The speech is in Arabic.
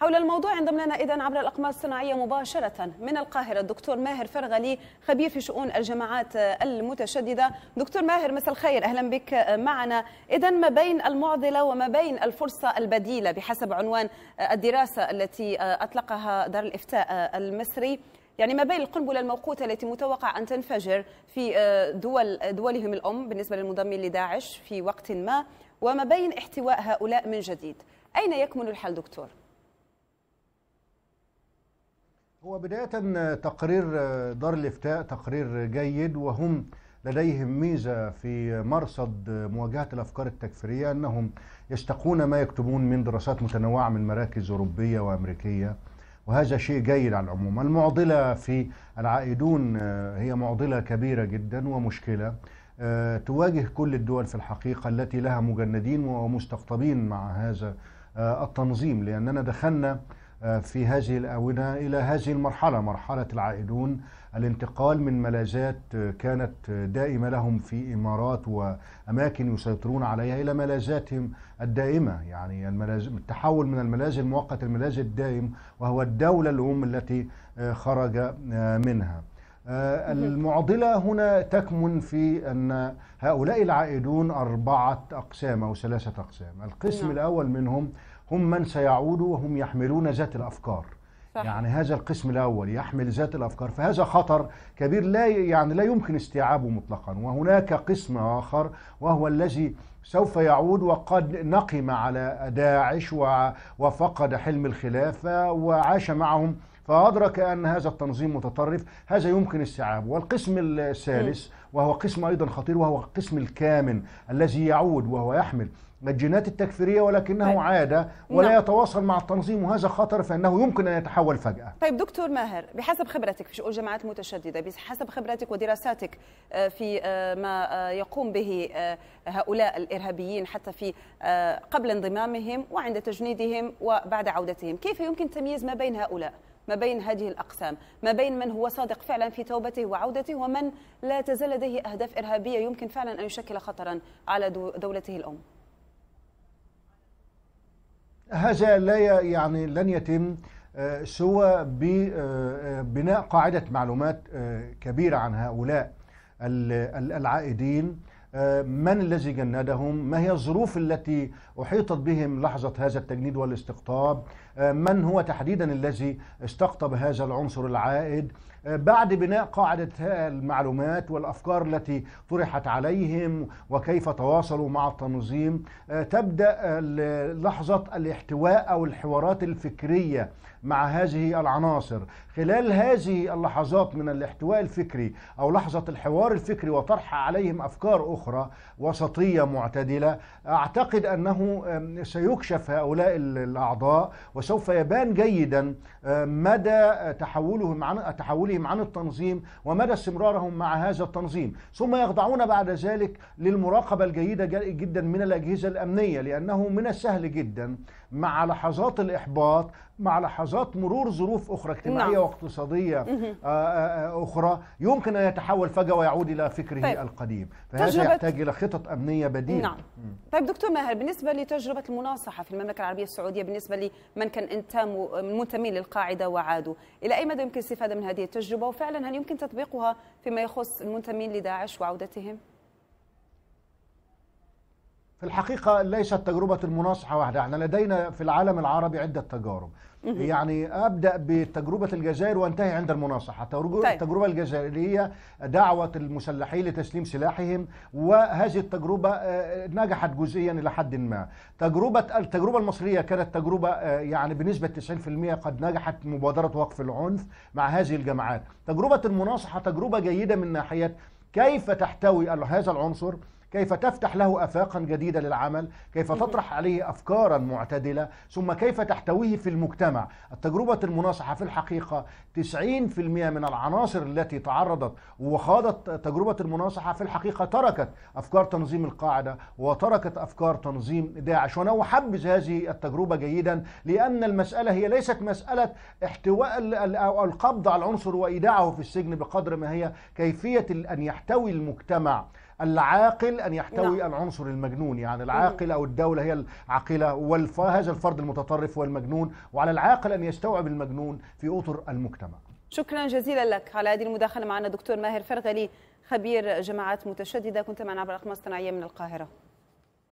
حول الموضوع ينضم لنا إذا عبر الأقمار الصناعية مباشرة من القاهرة الدكتور ماهر فرغلي خبير في شؤون الجماعات المتشددة دكتور ماهر مساء الخير أهلا بك معنا إذا ما بين المعضلة وما بين الفرصة البديلة بحسب عنوان الدراسة التي أطلقها دار الإفتاء المصري يعني ما بين القنبله الموقوته التي متوقع ان تنفجر في دول دولهم الام بالنسبه للمنضمين لداعش في وقت ما وما بين احتواء هؤلاء من جديد اين يكمن الحل دكتور هو بداية تقرير دار الإفتاء تقرير جيد وهم لديهم ميزة في مرصد مواجهة الأفكار التكفيرية أنهم يستقون ما يكتبون من دراسات متنوعة من مراكز أوروبية وأمريكية وهذا شيء جيد على العموم المعضلة في العائدون آه، هي معضلة كبيرة جدا ومشكلة آه، تواجه كل الدول في الحقيقة التي لها مجندين ومستقطبين مع هذا آه، التنظيم لأننا دخلنا آه، في هذه الآونة إلى هذه المرحلة مرحلة العائدون الانتقال من ملاذات آه، كانت آه، دائمة لهم في إمارات وأماكن يسيطرون عليها إلى ملاذاتهم الدائمة يعني التحول من الملاذ المؤقت الملاج الدائم وهو الدولة الأم التي خرج منها آه، المعضلة هنا تكمن في أن هؤلاء العائدون أربعة أقسام أو ثلاثة أقسام القسم نعم. الأول منهم هم من سيعودوا وهم يحملون ذات الأفكار صح. يعني هذا القسم الأول يحمل ذات الأفكار فهذا خطر كبير لا يعني لا يمكن استيعابه مطلقا وهناك قسم آخر وهو الذي سوف يعود وقد نقم على داعش وفقد حلم الخلافة وعاش معهم فأدرك أن هذا التنظيم متطرف هذا يمكن استيعابه والقسم الثالث وهو قسم أيضا خطير وهو القسم الكامن الذي يعود وهو يحمل الجينات التكفيرية ولكنه طيب. عادة ولا نعم. يتواصل مع التنظيم وهذا خطر فإنه يمكن أن يتحول فجأة طيب دكتور ماهر بحسب خبرتك في شؤون الجماعات المتشددة بحسب خبرتك ودراساتك آه، في آه، ما آه، يقوم به هؤلاء الإرهابيين حتى في قبل انضمامهم وعند تجنيدهم وبعد عودتهم كيف يمكن تمييز ما بين هؤلاء ما بين هذه الأقسام ما بين من هو صادق فعلا في توبته وعودته ومن لا تزال لديه أهداف إرهابية يمكن فعلا أن يشكل خطرا على دولته الأم هذا لا يعني لن يتم آه، سوى ببناء آه، قاعدة معلومات آه، كبيرة عن هؤلاء العائدين من الذي جندهم ما هي الظروف التي أحيطت بهم لحظة هذا التجنيد والاستقطاب من هو تحديدا الذي استقطب هذا العنصر العائد بعد بناء قاعدة المعلومات والأفكار التي طرحت عليهم وكيف تواصلوا مع التنظيم آه، تبدأ آه، لحظة الاحتواء أو الحوارات الفكرية مع هذه العناصر خلال هذه اللحظات من الاحتواء الفكري أو لحظة الحوار الفكري وطرح عليهم أفكار أخرى وسطية معتدلة أعتقد أنه سيكشف هؤلاء الأعضاء وسوف يبان جيدا مدى تحولهم عن تحول مسؤولهم عن التنظيم ومدى استمرارهم مع هذا التنظيم ثم يخضعون بعد ذلك للمراقبة الجيدة جدا من الأجهزة الأمنية لأنه من السهل جدا مع لحظات الإحباط مع لحظات مرور ظروف أخرى اجتماعية نعم. واقتصادية آه، آه، آه، أخرى يمكن أن يتحول فجأة ويعود إلى فكره طيب. القديم فهذا يحتاج إلى خطط أمنية بديلة نعم. طيب دكتور ماهر بالنسبة لتجربة المناصحة في المملكة العربية السعودية بالنسبة لمن كان انتموا منتمين للقاعدة وعادوا إلى أي مدى يمكن الاستفادة من هذه التجربة التجربة وفعلا هل يمكن تطبيقها فيما يخص المنتمين لداعش وعودتهم؟ في الحقيقة ليست تجربة المناصحة واحدة احنا لدينا في العالم العربي عدة تجارب يعني أبدأ بتجربة الجزائر وانتهي عند المناصحة طيب. التجربة الجزائرية دعوة المسلحين لتسليم سلاحهم وهذه التجربة آه، نجحت جزئيا إلى حد ما تجربة التجربة المصرية كانت تجربة آه، يعني بنسبة 90% قد نجحت مبادرة وقف العنف مع هذه الجماعات تجربة المناصحة تجربة جيدة من ناحية كيف تحتوي هذا العنصر كيف تفتح له افاقا جديده للعمل كيف تطرح عليه افكارا معتدله ثم كيف تحتويه في المجتمع التجربه المناصحه في الحقيقه 90% من العناصر التي تعرضت وخاضت تجربه المناصحه في الحقيقه تركت افكار تنظيم القاعده وتركت افكار تنظيم داعش وانا احبذ هذه التجربه جيدا لان المساله هي ليست مساله احتواء القبض على العنصر وايداعه في السجن بقدر ما هي كيفيه ان يحتوي المجتمع العاقل أن يحتوي نعم. العنصر المجنون يعني العاقل أو الدولة هي العاقلة وهذا الفرد المتطرف والمجنون وعلى العاقل أن يستوعب المجنون في أطر المجتمع شكرا جزيلا لك على هذه المداخلة معنا دكتور ماهر فرغلي خبير جماعات متشددة كنت معنا عبر الأقمار الصناعية من القاهرة